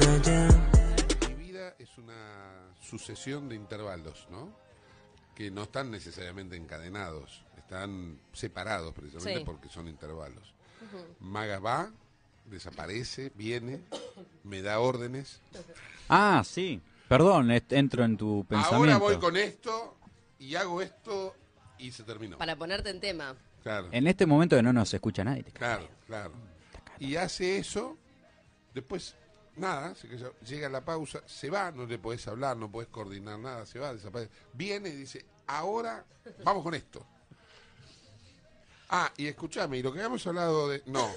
Mi vida es una sucesión de intervalos, ¿no? Que no están necesariamente encadenados, están separados precisamente porque son intervalos. Maga va, desaparece, viene, me da órdenes. Ah, sí. Perdón, entro en tu pensamiento. Ahora voy con esto y hago esto y se terminó. Para ponerte en tema. En este momento que no nos escucha nadie. claro, claro. Y hace eso, después nada, llega la pausa, se va, no le podés hablar, no podés coordinar nada, se va, desaparece. Viene y dice, ahora vamos con esto. Ah, y escúchame, y lo que habíamos hablado de. No.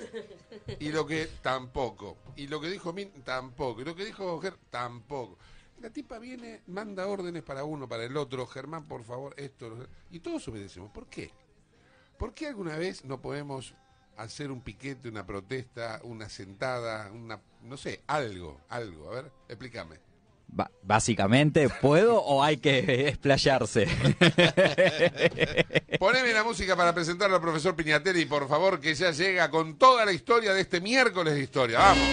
Y lo que. Tampoco. Y lo que dijo Min. Tampoco. Y lo que dijo Ger... Tampoco. La tipa viene, manda órdenes para uno, para el otro. Germán, por favor, esto. Y todos obedecemos. ¿Por qué? ¿Por qué alguna vez no podemos hacer un piquete, una protesta, una sentada, una, no sé, algo, algo. A ver, explícame. básicamente, ¿puedo o hay que explayarse? Poneme la música para presentarlo al profesor Piñatelli, por favor, que ya llega con toda la historia de este miércoles de historia. Vamos.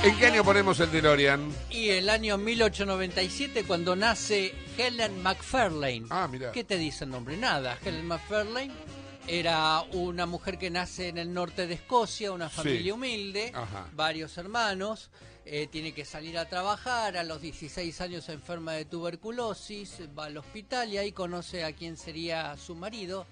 ¿En qué año ponemos el DeLorean? Y el año 1897 cuando nace Helen McFarlane. Ah, mira. ¿Qué te dice el nombre? Nada. Helen McFarlane era una mujer que nace en el norte de Escocia, una familia humilde, varios hermanos. Eh, tiene que salir a trabajar, a los 16 años enferma de tuberculosis, va al hospital y ahí conoce a quién sería su marido,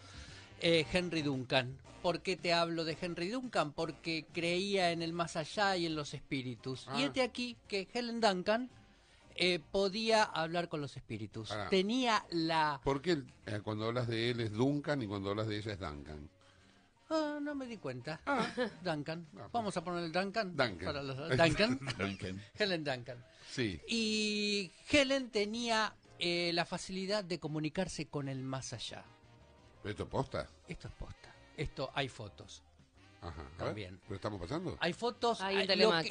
eh, Henry Duncan. ¿Por qué te hablo de Henry Duncan? Porque creía en el más allá y en los espíritus. Y este aquí que Helen Duncan eh, podía hablar con los espíritus. Ah. Tenía la... ¿Por qué eh, cuando hablas de él es Duncan y cuando hablas de ella es Duncan? Ah, no me di cuenta. Duncan. Pues. Vamos a poner el Duncan. Duncan. Duncan. Helen Duncan. Sí. Y Helen tenía la facilidad de comunicarse con el más allá. ¿Esto es posta? Esto es posta. Esto hay fotos. Ajá, también. estamos pasando? Hay fotos.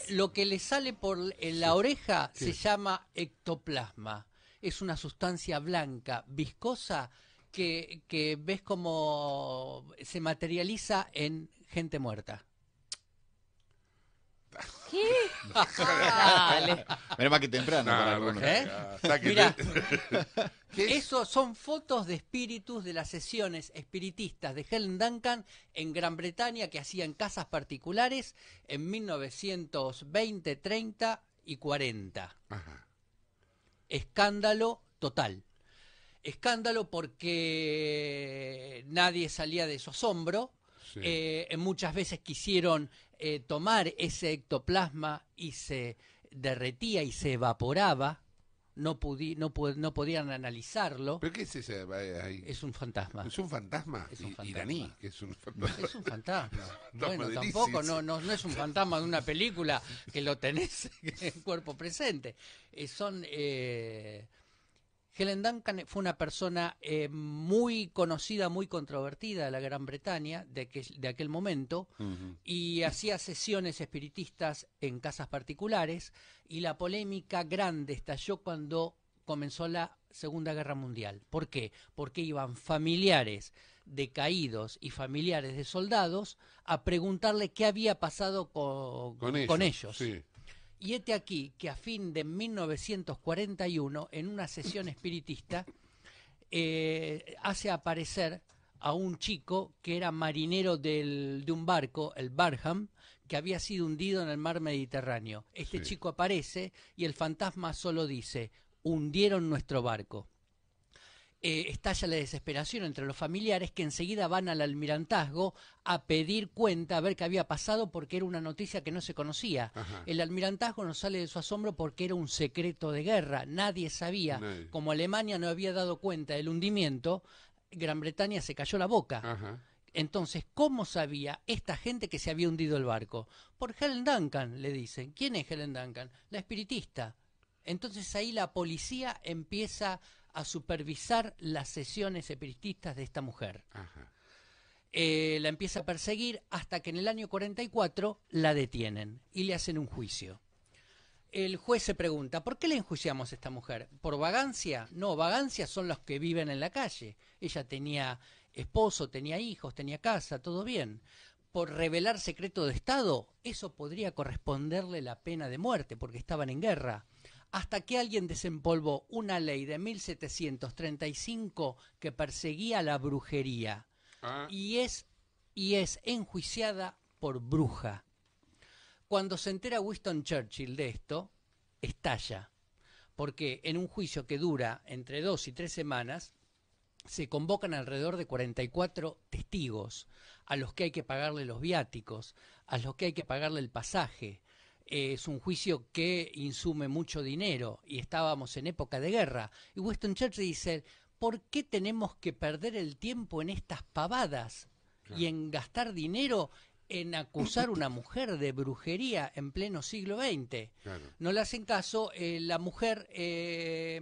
lo, que, le sale por la oreja se llama ectoplasma. Es una sustancia blanca, viscosa, que, que ves como se materializa en gente muerta. Menos más que temprano para ¿Eh? eso son fotos de espíritus de las sesiones espiritistas de Helen Duncan en Gran Bretaña que hacían casas particulares en 1920, 30 y 40. Escándalo total. Escándalo porque nadie salía de su asombro. Eh, muchas veces quisieron eh, tomar ese ectoplasma y se derretía y se evaporaba, no, pudi no, no podían analizarlo. ¿Pero qué es ese? Eh, es un fantasma. Es un fantasma, iraní, que es un fantasma. bueno, tampoco, no, no, no, es un fantasma de una película que lo tenés en cuerpo presente. Eh, son Helen Duncan fue una persona eh, muy conocida, muy controvertida de la Gran Bretaña de, aquel momento y hacía sesiones espiritistas en casas particulares y la polémica grande estalló cuando comenzó la Segunda Guerra Mundial. ¿Por qué? Porque iban familiares de caídos y familiares de soldados a preguntarle qué había pasado con, ellos. ellos. Sí. Y este aquí que a fin de 1941, en una sesión espiritista, eh, hace aparecer a un chico que era marinero del, de un barco, el Barham, que había sido hundido en el mar Mediterráneo. Este chico aparece y el fantasma solo dice, hundieron nuestro barco. Eh, estalla la desesperación entre los familiares que enseguida van al almirantazgo a pedir cuenta, a ver qué había pasado, porque era una noticia que no se conocía. El almirantazgo no sale de su asombro porque era un secreto de guerra, nadie sabía. Como Alemania no había dado cuenta del hundimiento, Gran Bretaña se cayó la boca. Entonces, ¿cómo sabía esta gente que se había hundido el barco? Por Helen Duncan, le dicen. ¿Quién es Helen Duncan? La espiritista. Entonces ahí la policía empieza a supervisar las sesiones espiritistas de esta mujer. Eh, la empieza a perseguir hasta que en el año 44 la detienen y le hacen un juicio. El juez se pregunta, ¿por qué le enjuiciamos a esta mujer? ¿Por vagancia? No, vagancia son los que viven en la calle. Ella tenía esposo, tenía hijos, tenía casa, todo bien. Por revelar secreto de Estado, eso podría corresponderle la pena de muerte porque estaban en guerra hasta que alguien desempolvó una ley de 1735 que perseguía la brujería ah. y, es, y es enjuiciada por bruja. Cuando se entera Winston Churchill de esto, estalla, porque en un juicio que dura entre dos y tres semanas, se convocan alrededor de 44 testigos, a los que hay que pagarle los viáticos, a los que hay que pagarle el pasaje, eh, es un juicio que insume mucho dinero y estábamos en época de guerra. Y Winston Churchill dice, ¿por qué tenemos que perder el tiempo en estas pavadas y en gastar dinero en acusar a una mujer de brujería en pleno siglo XX. No le hacen caso, eh, la mujer eh,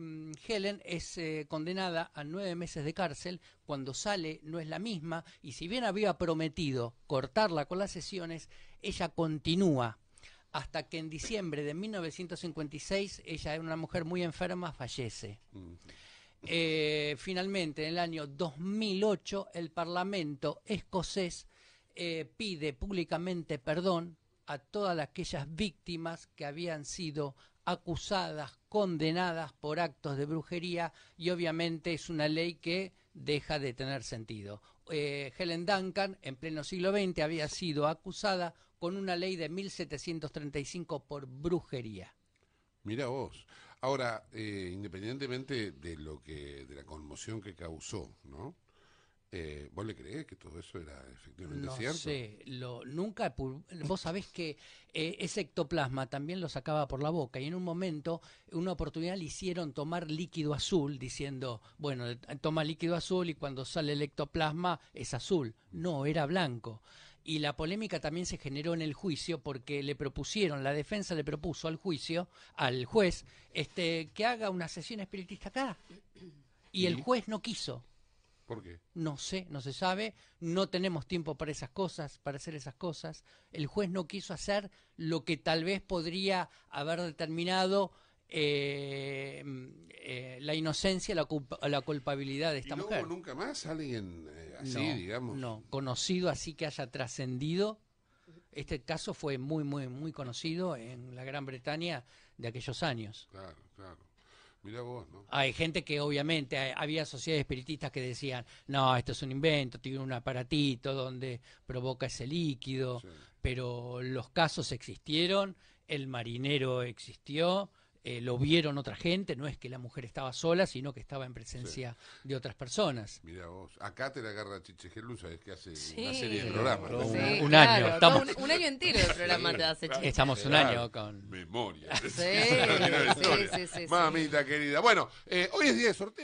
Helen es condenada a nueve meses de cárcel, cuando sale no es la misma, y si bien había prometido cortarla con las sesiones, ella continúa hasta que en diciembre de 1956 ella era una mujer muy enferma, fallece. Eh, finalmente, en el año 2008, el Parlamento escocés eh, pide públicamente perdón a todas aquellas víctimas que habían sido acusadas, condenadas por actos de brujería y obviamente es una ley que deja de tener sentido. Eh, Helen Duncan, en pleno siglo XX, había sido acusada, con una ley de 1735 por brujería. Mira vos. Ahora, eh, independientemente de lo que, de la conmoción que causó, ¿no? Eh, ¿Vos le crees que todo eso era efectivamente cierto? No sé, lo, nunca. Vos sabés que eh, ese ectoplasma también lo sacaba por la boca y en un momento, una oportunidad le hicieron tomar líquido azul diciendo, bueno, toma líquido azul y cuando sale el ectoplasma es azul. No, era blanco y la polémica también se generó en el juicio porque le propusieron, la defensa le propuso al juicio, al juez, este, que haga una sesión espiritista acá. Y, el juez no quiso. ¿Por qué? No sé, no se sabe, no tenemos tiempo para esas cosas, para hacer esas cosas. El juez no quiso hacer lo que tal vez podría haber determinado eh, eh, la inocencia, la, culpabilidad de esta ¿Y mujer. nunca más alguien eh, no, conocido así que haya trascendido. Este caso fue muy, muy, muy conocido en la Gran Bretaña de aquellos años. Claro, claro. vos, Hay gente que obviamente había sociedades espiritistas que decían, no, esto es un invento, tiene un aparatito donde provoca ese líquido, pero los casos existieron, el marinero existió, eh, lo vieron otra gente, no es que la mujer estaba sola, sino que estaba en presencia de otras personas. Mira vos, acá te la agarra Chiche Gelusa, es que hace una serie de programas. un, año, estamos... Un, año entero de programa te hace Chiche. Estamos un año ah, con... Memoria. sí, sí, sí, Mamita querida. Bueno, eh, hoy es día de sorteo.